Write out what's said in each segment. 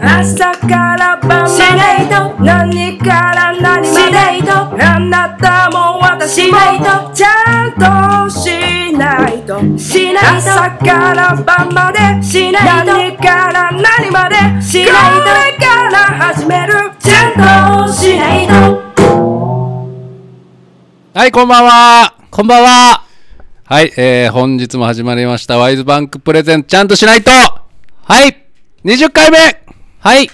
朝から晩までしないと何から何まであなたも私もちゃんとしないと朝から晩までしないと何から何までこれから始めるちゃんとしないとはいこんばんはこんばんははい、えー、本日も始まりましたワイズバンクプレゼンちゃんとしないとはい !20 回目はい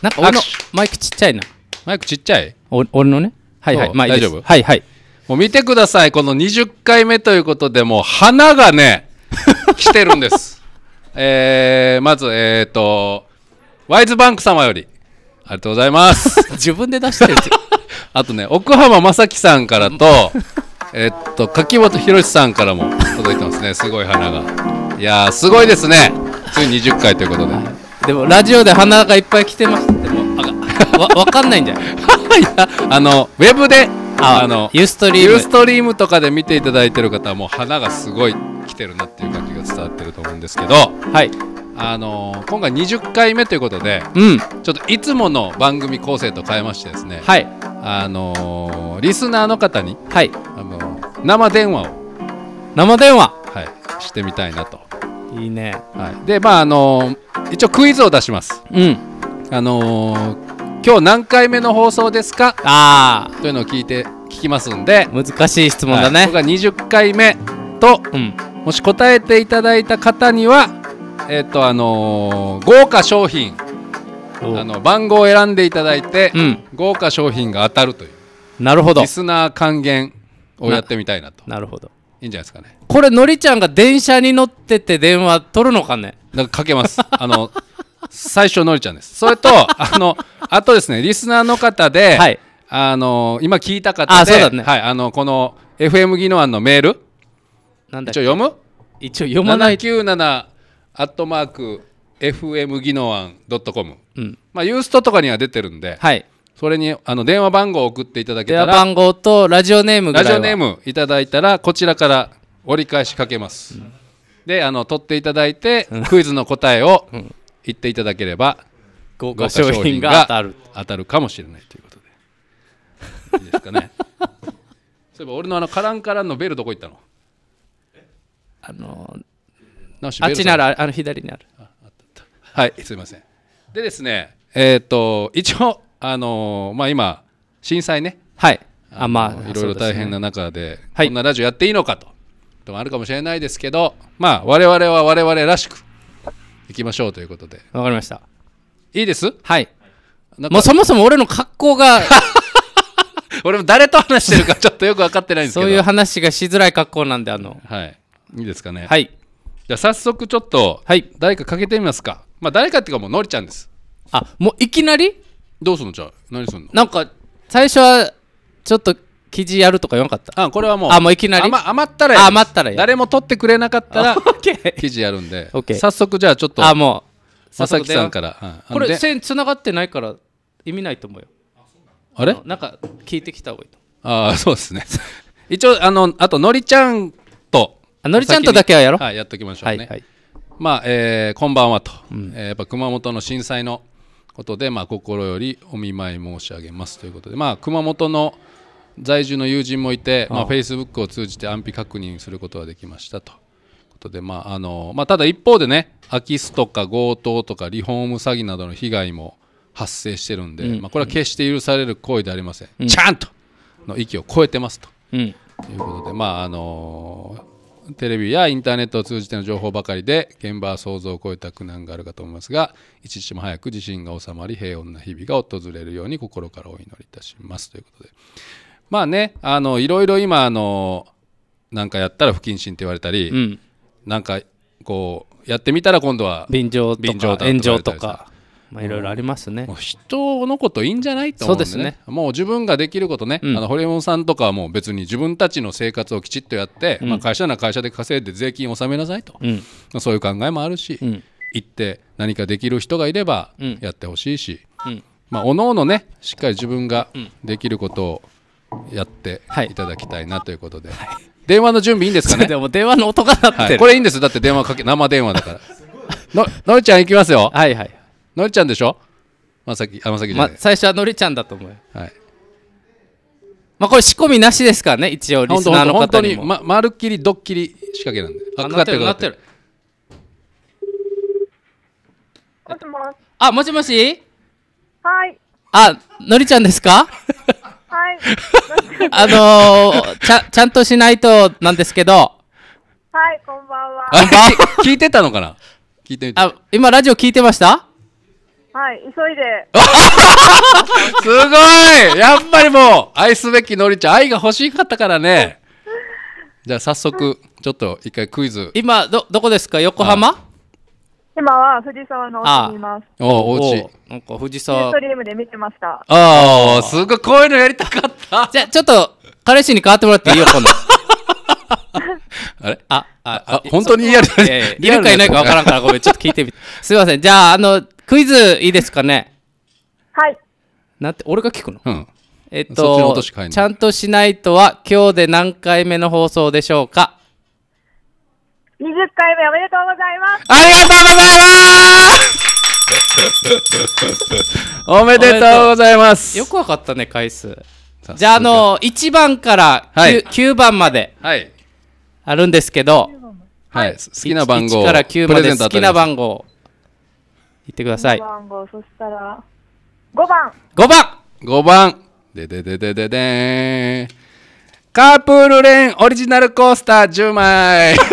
なんか俺のマイクちっちゃいなマイクちっちゃいお俺のねはいはい、まあ、大丈夫はいはいもう見てくださいこの20回目ということでもう花がね 来てるんですえー、まずえっ、ー、とワイズバンク様よりありがとうございます 自分で出してるじゃん あとね奥浜正樹さんからとえっと柿本博さんからも届いてますねすごい花がいやーすごいですねつい20回ということででもラジオで鼻がいっぱい来てますってもあわわかんないんじゃない あのウェブであのユーストリームストリームとかで見ていただいてる方はもう花がすごい来てるなっていう感じが伝わってると思うんですけどはいあの今回20回目ということで、うん、ちょっといつもの番組構成と変えましてですね、はい、あのー、リスナーの方に、はい、あのー、生電話を生電話、はい、してみたいなといいね、はい、でまああのー、一応クイズを出しますうんあのー、今日何回目の放送ですかあというのを聞いて聞きますんで難しい質問だね、はい、僕が20回目と、うん、もし答えていただいた方にはえっ、ー、とあの豪華商品あの番号を選んでいただいて、うん、豪華商品が当たるというなるほどリスナー還元をやってみたいなとなるほどいいんじゃないですかねこれのりちゃんが電車に乗ってて電話取るのかねなんかかけます あの最初のりちゃんですそれと あのあとですねリスナーの方で、はい、あの今聞いた方で、ね、はい、あのこの FM 技能案のメールなんだ一応読む一応読まない797アットマーク FM 技能案 .com、うんまあ、ユーストとかには出てるんで、はい、それにあの電話番号を送っていただけたら電話番号とラジオネームラジオネームいただいたらこちらから折り返しかけます、うん、であの取っていただいて、うん、クイズの答えを言っていただければ、うん、豪華商品が当たる当たるかもしれないということでいいですかね そういえば俺のあのカランカランのベルどこ行ったのあのあっちならあの左にあるはいすいませんでですねえっ、ー、と一応あのー、まあ今震災ねはいあまあいろいろ大変な中で、ねはい、こんなラジオやっていいのかととあるかもしれないですけどまあ我々は我々らしくいきましょうということでわかりましたいいですはいもうそもそも俺の格好が 俺も誰と話してるか ちょっとよく分かってないんですけどそういう話がしづらい格好なんであのはいいいですかねはいじゃあ早速ちょっと、はい、誰かかけてみますかまあ誰かっていうかもうのりちゃんですあもういきなりどうすんのじゃあ何すんのなんか最初はちょっと記事やるとか言わなかったあこれはもうあもういきなり余ったらやあ余ったらや誰も取ってくれなかったら記事やるんで早速じゃあちょっとあもう佐々木さんから、これ線つながってないから意味ないと思うよあれなんか聞いてきた方がいいとああそうですね 一応あのあとのりちゃんとあのりちゃんとだけはやろう、はい、やっときましょうね、はいまあええ、こんばんはと、えやっぱ熊本の震災のことで、まあ、心よりお見舞い申し上げますということで、まあ、熊本の在住の友人もいて、まフェイスブックを通じて安否確認することができましたと。いうことで、まああのまあ、ただ一方でね、空き巣とか強盗とかリフォーム詐欺などの被害も発生してるんで、うん、まあ、これは決して許される行為ではありません、うん、ちゃんとの域を超えてますと、うん、ということで、まああのテレビやインターネットを通じての情報ばかりで現場は想像を超えた苦難があるかと思いますが一日も早く地震が収まり平穏な日々が訪れるように心からお祈りいたしますということでまあねあのいろいろ今あのなんかやったら不謹慎って言われたり、うん、なんかこうやってみたら今度は便乗とか炎上とかまあ、いろいろありますね、人のこといいんじゃないと思うんで、ね,、ですね、もう自分ができることね、うん、あの堀本さんとかはもう別に自分たちの生活をきちっとやって、うん、まあ、会社なら会社で稼いで税金納めなさいと、うん、そういう考えもあるし、行って何かできる人がいればやってほしいし、まあ、おのおのねしっかり自分ができることをやっていただきたいなということで、はいはい、電話の準備いいんですかね でも電話の音が鳴って、はい、これいいんですだって電話かけ生電話だから ののりちゃんいきますよはいはいのりちゃんでしょまさき、あ、まさきじゃない。最初はのりちゃんだと思うはい。まあこれ仕込みなしですからね一応リスナーの方当ににもま、まるっきりドッキリ仕掛けなんで。あかかってる、かかってる。もしもし。あもしもしはい。あのりちゃんですかはい。あのーちゃちゃんとしないとなんですけどはい、こんばんは。あ聞 聞いてたのかな聞いてみて。あ今ラジオ聞いてましたはい、急いで。すごいやっぱりもう、愛すべきのりちゃん、愛が欲しかったからね。じゃあ早速、ちょっと一回クイズ。今、ど、どこですか横浜今は藤沢のおちにいます。おうち。なんか藤沢。ストリムで見てました。ああ、すごい、こういうのやりたかった。じゃあちょっと、彼氏に変わってもらっていいよ、今度。あれあ、あ、あ、本当にリアいるかいないかわからんから、ごめん、ちょっと聞いてみて。すいません。じゃあ、あの、クイズいいですかねはい。なんて、俺が聞くのうん。えっっちとちゃんとしないとは今日で何回目の放送でしょうか20回目おめでとうございます。ありがとうございます おめでとうございますよくわかったね、回数。じゃあ、あの、1番からはい 9, 番まではいあるんですけど、はい、好きな番号1から9まで好きな番号言ってください。番号、そしたら、5番。5番 !5 番ででででででーん。カープールレーンオリジナルコースター10枚。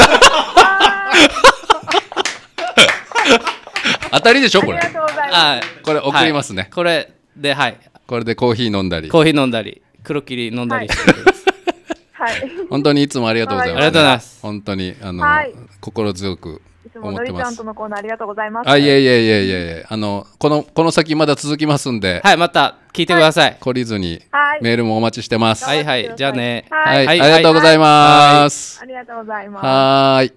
当たりでしょこれ。はいこれ送りますね。これで、はい。これでコーヒー飲んだりコ。ーヒー飲んだり、黒霧飲んだりしてくはい。本当にいつもありがとうございます、ありがとうございます本当に、あの、はい心強くのりちゃんと。のコーナーありがとうございます。あ、いやいやいやいやいや、あの、この、この先まだ続きますんで、はい、また聞いてください。懲りずにメールもお待ちしてます。はい、はい、じゃあね。はい、ありがとうございます。ありがとうございます。はい。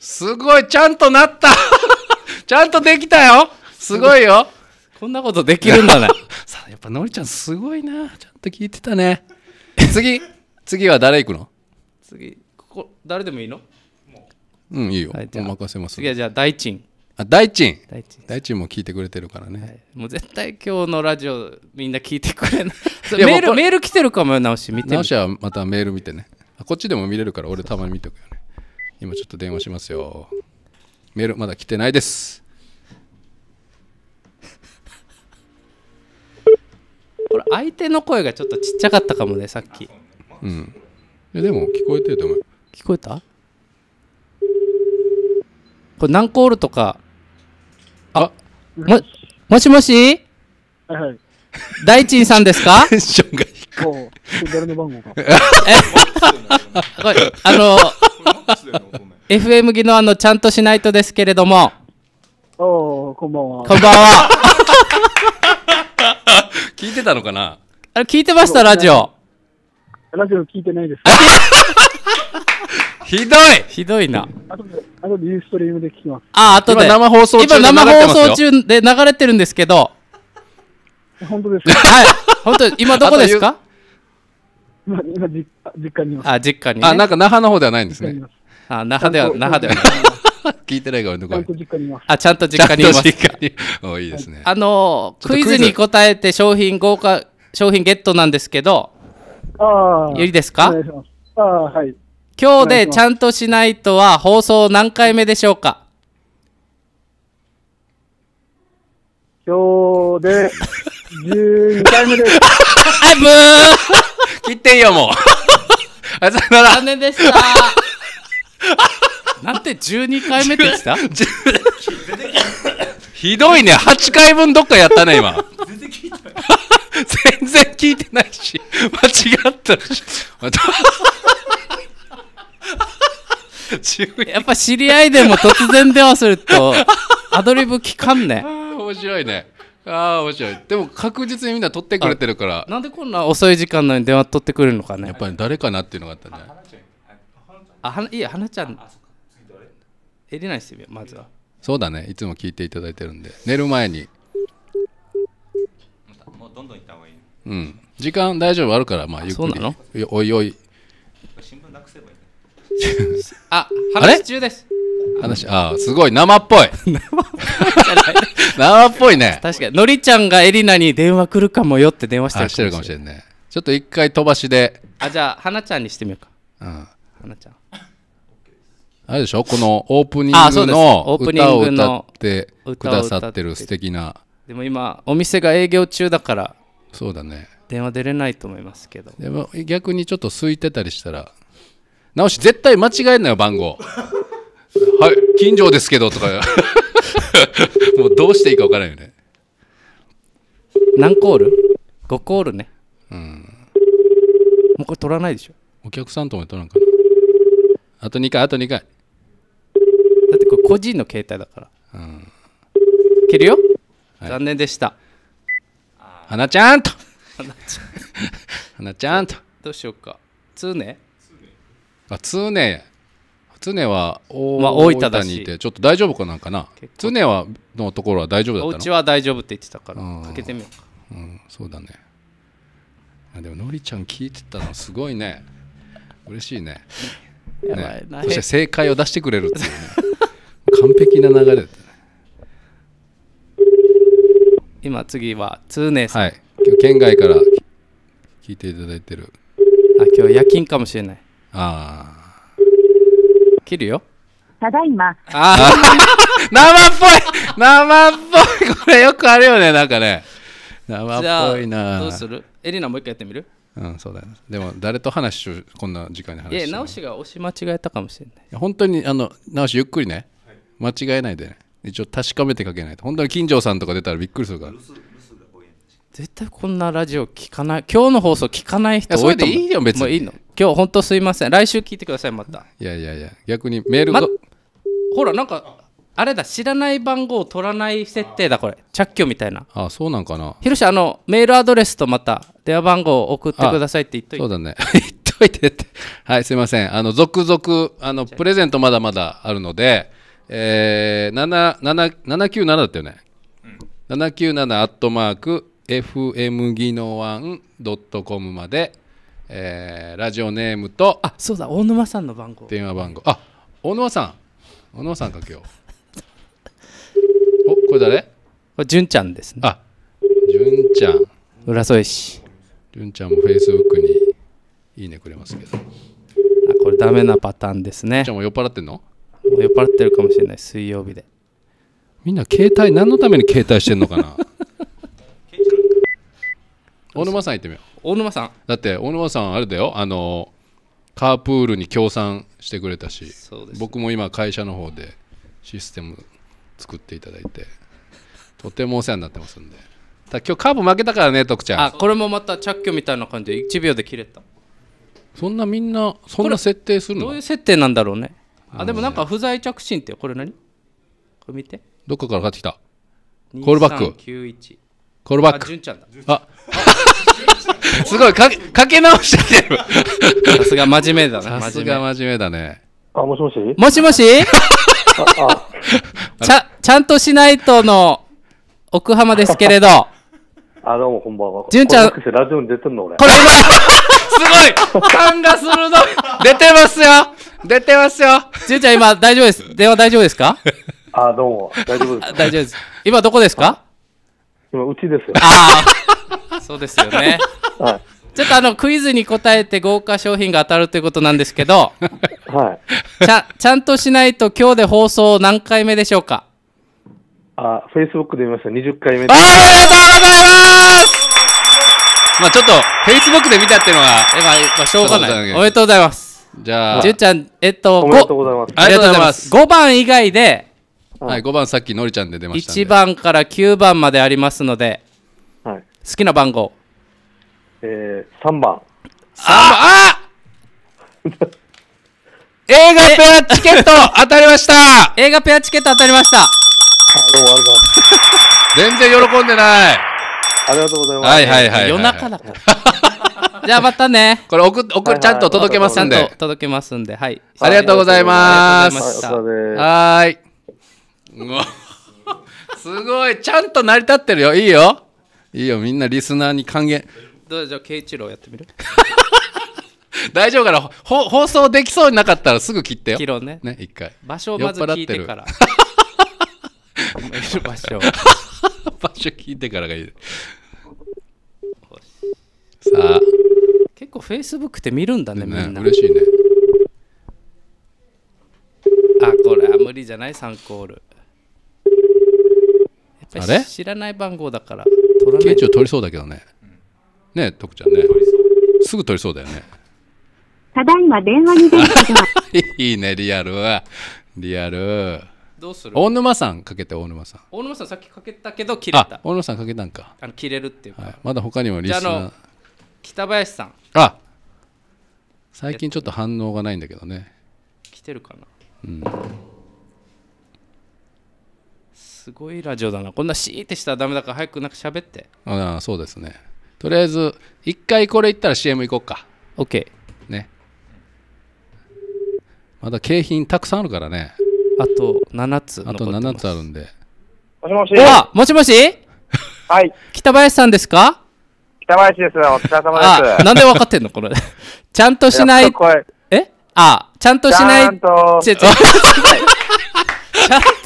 すごい、ちゃんとなった ちゃんとできたよすごいよこんなことできるんだね。さあ、やっぱのりちゃんすごいな。ちゃんと聞いてたね。次、次は誰行くの次、ここ、誰でもいいのうんいいよ、はい、じ任せます次はじゃあ大賃あ大賃大賃大賃も聞いてくれてるからね、はい、もう絶対今日のラジオみんな聞いてくれない メールメール来てるかもよ直し見て直しはまたメール見てねこっちでも見れるから俺たまに見とくよね今ちょっと電話しますよメールまだ来てないです これ相手の声がちょっとちっちゃかったかもねさっきうんいやでも聞こえてると思う聞こえたこれ何コールとか。あ、も、もしもしはいはい。大賃さんですか テンションが低い。誰の番号か。あの、FM 技のあの、ちゃんとしないとですけれども、おー、こんばんは。こんばんは。聞いてたのかなあれ、聞いてました、ラジオ。ラジオ聞いてないですひどいひどいな。あとで、あとでストリームで聞きます。あ、あとで。今生放送中今生放送中で流れてるんですけど。本当ですかはい。本当今どこですか今、今実、家にいます。あ、実家に、ね、あ、なんか那覇の方ではないんですね。あ、那覇では、那覇では。聞いてないからどこあ、ちゃんと実家にいます。実家に。おいいですね。あの、クイズに答えて商品豪華、商品ゲットなんですけど。ああ。いいですかああ、はい。今日でちゃんとしないとは放送何回目でしょうか今日で12回目です。あ、ブー切っていいよ、もう。あ、さよなら。残念でした。なんて12回目でしたひどいね、8回分どっかやったね、今。全然聞いてない。全然聞いてないし、間違ったし。やっぱ知り合いでも突然電話すると、アドリブ聞かんね。面白いね。ああ面白いでも確実にみんな取ってくれてるからなんでこんな遅い時間なのに電話取ってくれるのかねやっぱり誰かなっていうのがあったね。ないあはいや花ちゃんえりないっすよまずはそうだねいつも聞いていただいてるんで寝る前にもうどんどん行った方がいいうん時間大丈夫あるからまあゆっくりそうなのおいおい あ、話中です。話、ああ、すごい生っぽい。生っぽいね。確かに、のりちゃんがエリナに電話来るかもよって電話してるしかもしれんね。ちょっと一回飛ばしで。あ、じゃあ、花ちゃんにしてみようか。うん。花ちゃん。あれでしょこのオープニングの歌を歌ってくださってる素敵なでも今お店が営業中だからそうだね電話出れないと思いますけどでも逆にちょっと空いてたりしたら直し絶対間違えんなよ番号はい近所ですけどとか もうどうしていいか分からんよね何コール ?5 コールねうんもうこれ取らないでしょお客さんとも取らんかなあと2回あと2回だってこれ個人の携帯だから。うん。いけるよ、はい、残念でした。はなちゃんとはな ちゃんと。どうしようか。2ね。あ常常は大分にいてちょっと大丈夫かなんかな常はのところは大丈夫だったのお家は大丈夫って言ってたからかけてみようかうんそうだねでものりちゃん聞いてたのすごいね嬉しいねねそして正解を出してくれるっていうね 完璧な流れね今次は通年さんはい今日県外から聞いていただいてるあ今日夜勤かもしれないああ。切るよ。ただいま。ああ。生っぽい生っぽいこれよくあるよね、なんかね。生っぽいな。どうするエリナもう一回やってみるうん、そうだ、ね、でも誰と話しこんな時間に話していや直しが押し間違えたかもしれない本当にあの直しゆっくりね、間違えないでね一応確かめてかけないと本当に金城さんとか出たらびっくりするから絶対こんなラジオ聞かない今日の放送聞かない人多いと思ういいよ別にいいの今日本当すいません来週聞いてくださいまたいやいやいや逆にメールが、ま、ほらなんかあれだ知らない番号を取らない設定だこれ着去みたいなあそうなんかなヒロシあのメールアドレスとまた電話番号を送ってくださいって言っといてそうだね 言っといてってはいすいませんあの続々あのプレゼントまだまだあるのでえー、797だったよね、うん、797アットマーク FM 技能1 .com までえー、ラジオネームとあそうだ大沼さんの番号電話番号あ大沼さん大沼さんかようおこれ誰これ純ちゃんですねあ純ちゃん浦添市純ちゃんもフェイスブックにいいねくれますけどあこれダメなパターンですね純ちゃんも酔っ払ってんの酔っ払ってるかもしれない水曜日でみんな携帯何のために携帯してんのかな大沼さん行ってみよう大沼さんだって大沼さんあれだよあのカープールに協賛してくれたし、ね、僕も今会社の方でシステム作っていただいてとてもお世話になってますんでだ今日カープ負けたからね徳ちゃんあこれもまた着去みたいな感じで1秒で切れたそんなみんなそんな設定するのどういう設定なんだろうねあでもなんか不在着信ってこれ何これ見てどっかから買ってきたコールバックコールバック。あ、純ちゃんだ。あ すごいか、かけ直しちゃってる。さすが真面目だな。さすが真面目だね。あ、もしもしもしもし ちゃ、ちゃんとしないとの奥浜ですけれど。あ、どうも、こんばんは。純ちゃん。ラジオに出てんの俺。これすごい感が鋭い出てますよ出てますよ純ちゃん今大丈夫です。電話大丈夫ですかあ、どうも。大丈夫です。大丈夫です。今どこですか今、うちですよ。ああ、そうですよね。はい。ちょっとあのクイズに答えて豪華商品が当たるということなんですけど、はい、ちゃちゃんとしないと今日で放送何回目でしょうかあ、フェイスブックで見ました、20回目ありがとうございますまあちょっと、フェイスブックで見たっていうのは、まあ、しょうがない。おめでとうございます。じゃあ、じゅうちゃん、えっと、おめでとうございます。ありがとうございます。5番以外で、はい、5番さっきのりちゃんで出ました1番から9番までありますので、はい、好きな番号えー、3番3番ああ 映画ペアチケット当たりました映画ペアチケット当たりました全然喜んでないありがとうございますはいはいはい、はい、夜中だから じゃあまたねこれ送送ちゃんと届けますんで、はいはい、届けますんではいありがとうございますはい すごいちゃんと成り立ってるよいいよいいよみんなリスナーに還元どうじゃあ圭一郎やってみる 大丈夫かな放送できそうになかったらすぐ切ってよ切ろうねね一回場所をまず聞いてから 場所場所聞いてからがいいさあ結構フェイスブックって見るんだねねみんな嬉しいねあこれは無理じゃないンコールあれ知らない番号だから取らないケチを取りそうだけどねね徳ちゃんねすぐ取りそうだよねただいま電話に出てまた。いいねリアルリアルどうする大沼さんかけて大沼さん大沼さんさっきかけたけど切れた大沼さんかけたんかあの切れるっていうか、はい、まだ他にもリスナー北林さんあ最近ちょっと反応がないんだけどね、来てるかなうんすごいラジオだなこんなシーってしたらダメだから早くなんか喋ってああそうですねとりあえず一回これいったら CM 行こうか OK ねまだ景品たくさんあるからねあと7つあと7つあるんでもしもしあもしもしはい北林さんですか北林ですお疲れ様ですなんで分かってんのこれ ちゃんとしないえあちゃんとしないちゃんとちゃん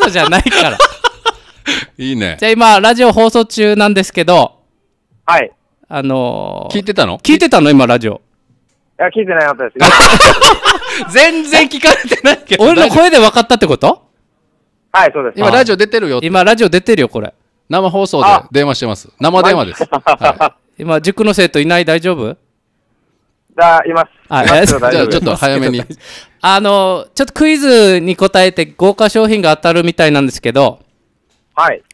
とじゃないから いいね。じゃあ今、ラジオ放送中なんですけど、はい。あのー聞いてたの聞いてたの今、ラジオ。いや、聞いてない方です。全然聞かれてないけど。俺の声で分かったってことはい、そうです。今ラジオ出てるよ。今、ラジオ出てるよ、これ。生放送で電話してます。生電話です。は今、塾の生徒いない大丈夫じゃあ、います。いじゃあちょっと早めに。あのちょっとクイズに答えて豪華商品が当たるみたいなんですけど、はい。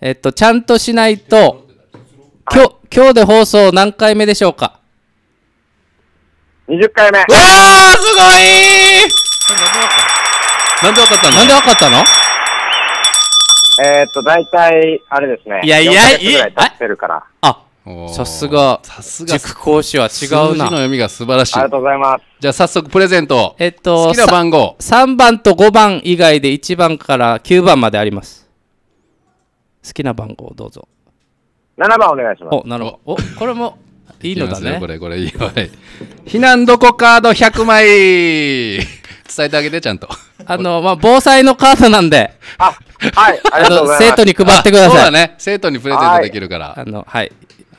えっと、ちゃんとしないと、今日、今日で放送何回目でしょうか ?20 回目。わーすごいなんでわかったのなんでわかったのえー、っと、大体、あれですね。いやいやいい。経っるから。あ、さすが、さすが、塾講師は違うな。の読みが素晴らしい。ありがとうございます。じゃあ早速プレゼント。えっと、好きな番号。3番と5番以外で1番から9番まであります。好きな番号どうぞ。7番お願いします。お、なるほど。お、これも いいのだね。ねこれ、これ、いいよ。避難どこカード100枚 伝えてあげて、ちゃんと。あの、まあ、防災のカードなんで。あ、はい。あの、生徒に配ってください。そうだね。生徒にプレゼントできるから。あの、はい。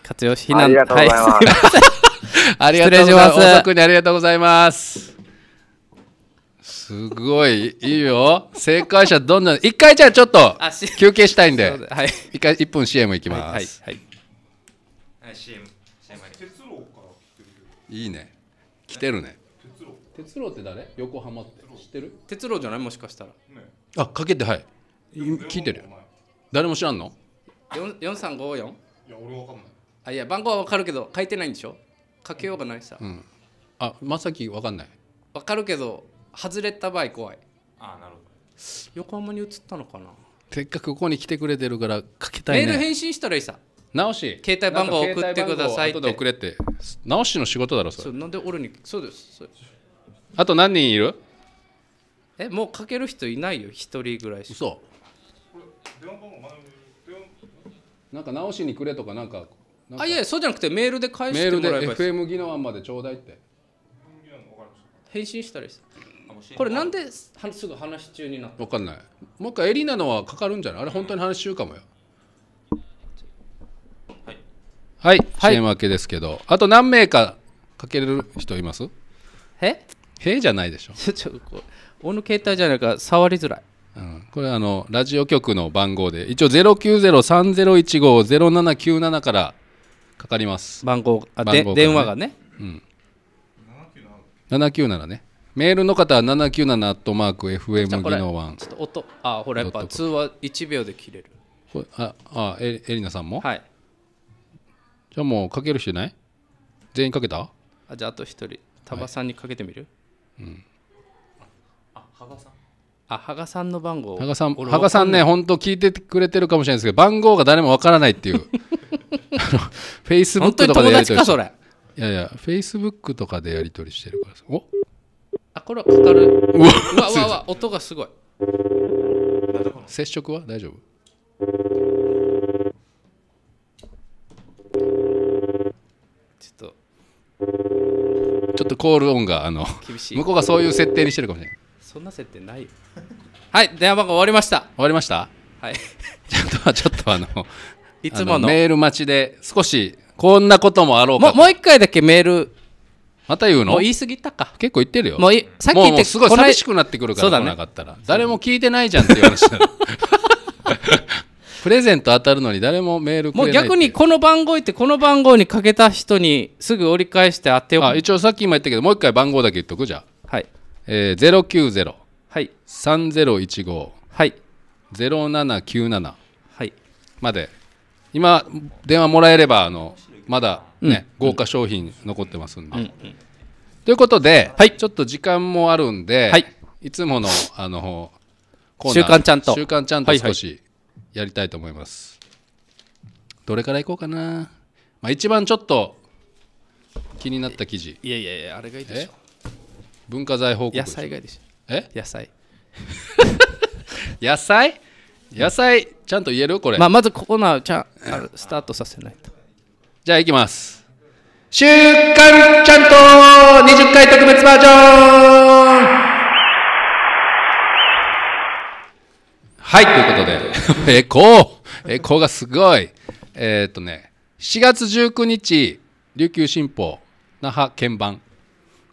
活用し、避難。ありがとうございます。はい、ありがとうございます。遅くにありがとうございます。すごい、いいよ。正解者どんどん、一回じゃあちょっと休憩したいんで、はい、一回、一分 CM いきます。はい。はい、CM。いいね。来てるね。哲郎って誰横浜って知ってる哲郎じゃないもしかしたら、あかけてはい聞いてるよ誰も知らんの4354いや俺わかんないあいや番号はわかるけど書いてないんでしょかけようがないさ、うん、あまさきわかんないわかるけど外れた場合怖いあなるほど横浜に移ったのかなせっかくここに来てくれてるからかけたい、ね、メール返信したらいいさ直し携帯番号送ってくださいって後で送れって直しの仕事だろそれなんで俺にそうですあと何人いるえもうかける人いないよ一人ぐらいしそうなんか直しにくれとかなんかあいやそうじゃなくてメールで返してもらえばいいメールで FM 技能案までちょうだいって返信したらいいでもしれないこれなんですぐ話中になった分かんないもう一回エリナのはかかるんじゃないあれ本当に話中かもよはいはい支援分けですけどあと何名かかける人いますへへじゃないでしょ ちょ俺の携帯じゃないから触りづらいうん、これあのラジオ局の番号で一応090-3015-0797からかかります番号あ番号、ね、電話がね、うん、797ねメールの方は797アットマーク FM 技能ワン。ちょっと音、あ、ほらやっぱ通話1秒で切れる。あ、あ、え、エリナさんもはい。じゃあもうかける人ない全員かけたあ、じゃああと1人、タバさんにかけてみる、はい、うん。あ、芳賀さん。あ、芳賀さんの番号。芳賀さん、羽賀さんね、本当聞いてくれてるかもしれないですけど、番号が誰もわからないっていう。フェイスブックとかでやり取りしてる。いやいや、フェイスブックとかでやり取りしてるからさ。おあこれはかかるうわうわわ音がすごい接触は大丈夫ちょっとちょっとコール音があの厳しい向こうがそういう設定にしてるかもしれないそんな設定ないよはい電話番号終わりました終わりましたはいちょっとちょっとあの いつものメール待ちで少しこんなこともあろうかももう一回だけメールまた言うのもう言い過ぎたか。結構言ってるよ。もういさっき言ってもうすごい寂しくなってくるから、そうだね来なかったら。誰も聞いてないじゃんっていう話だ プレゼント当たるのに誰もメールくもれうないっ逆にこの番号言ってこの番号にかけた人にすぐ折り返して当てようあ一応さっき今言ったけどもう一回番号だけ言っとくじゃあ、はいえー、はい090-3015はい0797はいまで今電話もらえればあのまだね、うん、豪華商品残ってますんで、うんうん、ということで、はい、ちょっと時間もあるんで、はい、いつものあのコーナー週刊ちゃんと週刊ちゃんと少しやりたいと思います、はいはい、どれからいこうかな、まあ、一番ちょっと気になった記事いやいやいやあれがいいでしょ文化財報告野菜がいいでしょえ野菜 野菜野菜ちゃんと言えるこれ、まあ、まずコーナーちゃんスタートさせないとじゃあいきます。週刊ちゃんと20回特別バージョンはい、ということで、エコーエコーがすごいえっ、とね、4月19日、琉球新報、那覇鍵盤、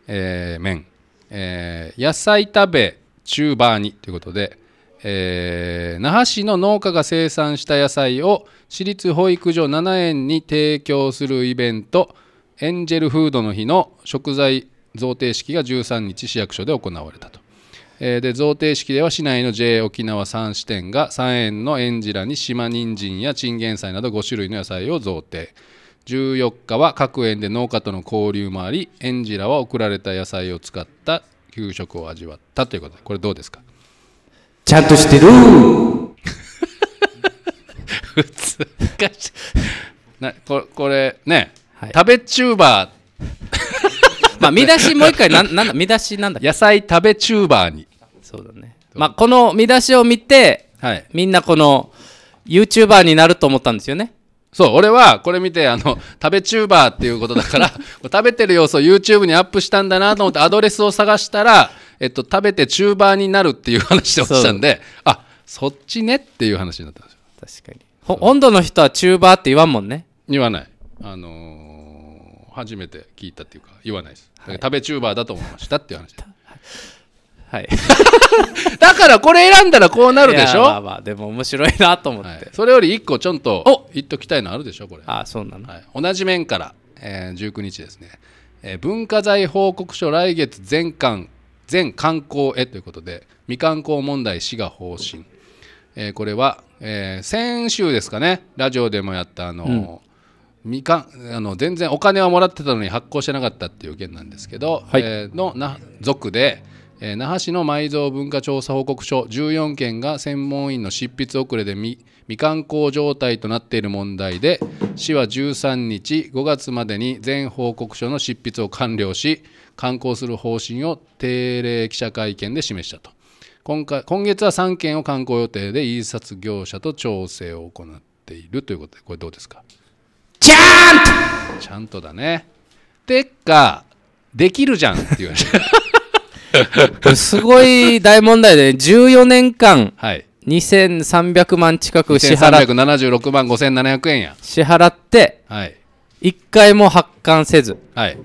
えー、麺、えー、野菜食べ、チューバーにということで、えー、那覇市の農家が生産した野菜を私立保育所7園に提供するイベントエンジェルフードの日の食材贈呈式が13日市役所で行われたと、えー、で贈呈式では市内の j 沖縄3支店が3園の園児らに島人参やチンゲン菜など5種類の野菜を贈呈14日は各園で農家との交流もあり園児らは送られた野菜を使った給食を味わったということでこれどうですかちゃんとしてる 普通かしなここれね、はい、食べチューバー まあ見出しもう一回なんなんだ見出しなんだ野菜食べチューバーにそうだねまあこの見出しを見て、はい、みんなこの YouTuber になると思ったんですよねそう俺はこれ見てあの食べチューバーっていうことだから 食べてる様子を YouTube にアップしたんだなと思ってアドレスを探したらえっと、食べてチューバーになるっていう話をしたんであそっちねっていう話になったんですよ確かに温度の人はチューバーって言わんもんね言わないあのー、初めて聞いたっていうか言わないです、はい、食べチューバーだと思いましたっていう話はい だからこれ選んだらこうなるでしょまあまあでも面白いなと思って、はい、それより1個ちょっと言っときたいのあるでしょこれあそうなの、はい、同じ面から、えー、19日ですね、えー、文化財報告書来月全巻全観光へということで未観光問題市が方針、えー、これは、えー、先週ですかねラジオでもやったあの、うん、みかあの全然お金はもらってたのに発行してなかったっていう件なんですけど、はい、えー、のな族でえー、那覇市の埋蔵文化調査報告書14件が専門員の執筆遅れで未完工状態となっている問題で市は13日5月までに全報告書の執筆を完了し刊行する方針を定例記者会見で示したと今回今月は3件を刊行予定で印刷業者と調整を行っているということでこれどうですかちゃんとちゃんとだねてかできるじゃんって言われてすごい大問題で、ね、14年間、はい、2300万近く支払って、2376万5700円や。支払って、はい、1回も発刊せず、はい、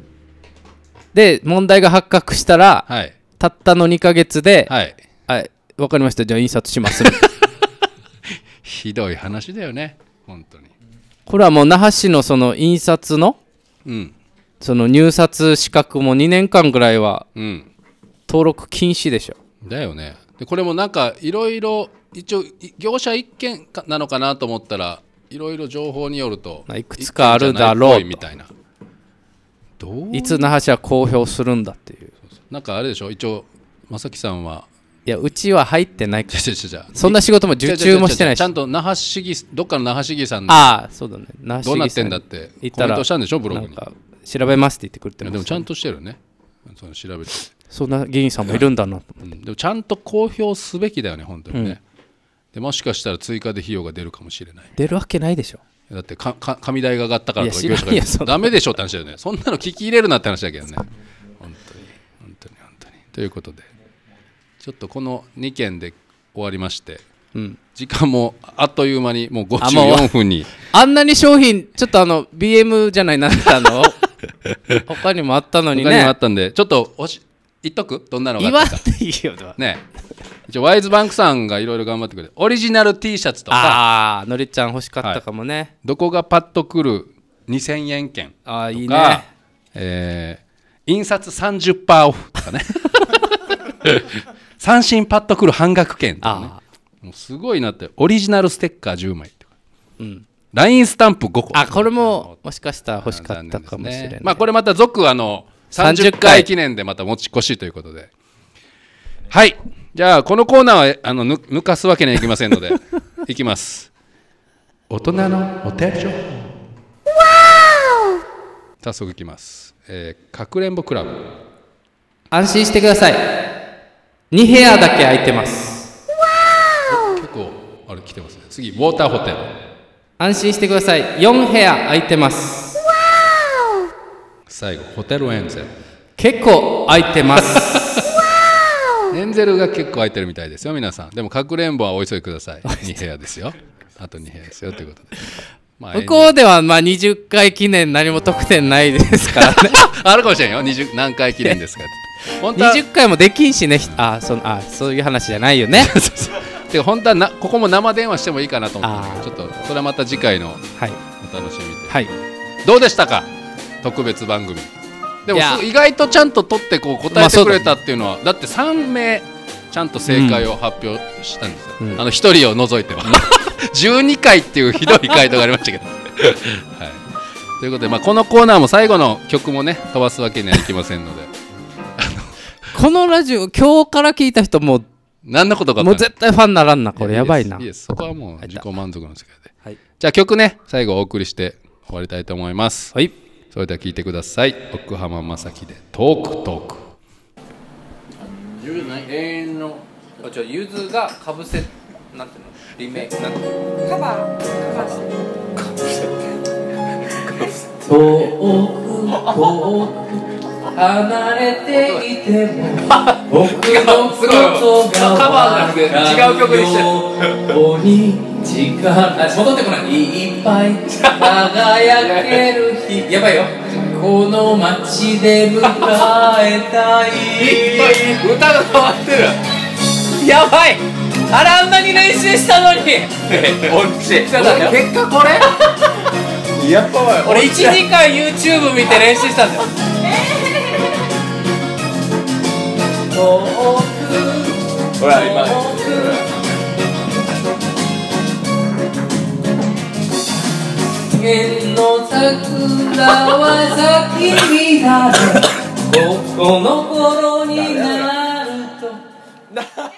で、問題が発覚したら、はい、たったの2か月で、はい、はい、分かりました、じゃあ印刷します。ひどい話だよね、本当に。これはもう那覇市のその印刷の、うん、その入札資格も2年間ぐらいは、うん、登録禁止でしょだよねでこれもなんかいろいろ一応業者一件なのかなと思ったらいろいろ情報によると、いくつかあるだろうみたいないつ那覇市は公表するんだっていうなんかあれでしょ一応正樹さんはいやうちは入ってないからそんな仕事も受注もしてないしちゃんと那覇市議どっかの那覇市議さんああそうだね那覇市議どうなってんだって言ったらコメントしたんでしょブログに調べますって言ってくれてる、でもちゃんとしてるねその調べてそんな議員さんもいるんだな、うん、でもちゃんと公表すべきだよね本当にね、うん、でもしかしたら追加で費用が出るかもしれない出るわけないでしょだってかか紙代が上がったからとかだめでしょって話だよねそんなの聞き入れるなって話だけどね本当に本当に本当にということでちょっとこの2件で終わりまして、うん、時間もあっという間にもう54分にあんなに商品ちょっとあの BM じゃないなんかあの 他にもあったのにね他にもあったんでちょっとおし言っとくどんなのが言わんでいいよとねじゃワイズバンクさんがいろいろ頑張ってくれてオリジナル T シャツとかああのりちゃん欲しかったかもね、はい、どこがパッとくる2000円券とかあいいね、えー、印刷30%オフとかね 三振パッとくる半額券とかねもうすごいなってオリジナルステッカー10枚とか、うん、LINE スタンプ5個あこれももしかしたら欲しかったかもしれない、ね、まあこれまた続あの30回記念でまた持ち越しということで。はい。じゃあ、このコーナーは、あの、ぬ抜かすわけにはいきませんので、いきます。大人のお手帳。早速いきます。えー、かくれんぼクラブ。安心してください。2部屋だけ空いてます。結構、あれ来てますね。次、ウォーターホテル。安心してください。4部屋空いてます。最後ホテルエンゼル結構空いてますエンゼルが結構空いてるみたいですよ皆さんでもかくれんぼはお急ぎください2部屋ですよあと2部屋ですよということで、まあ、向こうではまあ20回記念何も得点ないですからね あるかもしれんよ20何回記念ですか本当20回もできんしねあそあそういう話じゃないよねて 本当はなここも生電話してもいいかなと思ってちょっとそれはまた次回のお楽しみで、はい、どうでしたか特別番組でも意外とちゃんと取ってこう答えてくれたっていうのは、まあだね、だって3名ちゃんと正解を発表したんですよ、うん、あの1人を除いては、うん、12 回っていうひどい回答がありましたけど、はい、ということで、まあ、このコーナーも最後の曲もね飛ばすわけにはいきませんので このラジオ今日から聞いた人も何のことかもう絶対ファンならんなこれやばいないいそこはもう自己満足の世界で、はい、じゃあ曲ね最後お送りして終わりたいと思いますはいそれでは聞いてください奥浜正樹でトークトーク永遠のあゆずがかぶせなんていうのリメイクなんカバーカバーしてかぶせ遠く遠く離れていても僕のことがな違う曲にして時間あ戻ってこないいっぱい輝ける日やばいよこの街で迎えたいいいっぱ歌が変わってるやばいあらあんなに練習したのに落 ちた結果これ やばい俺1時間 YouTube 見て練習したんだよ遠く ほら今辺の桜は咲き乱れ になると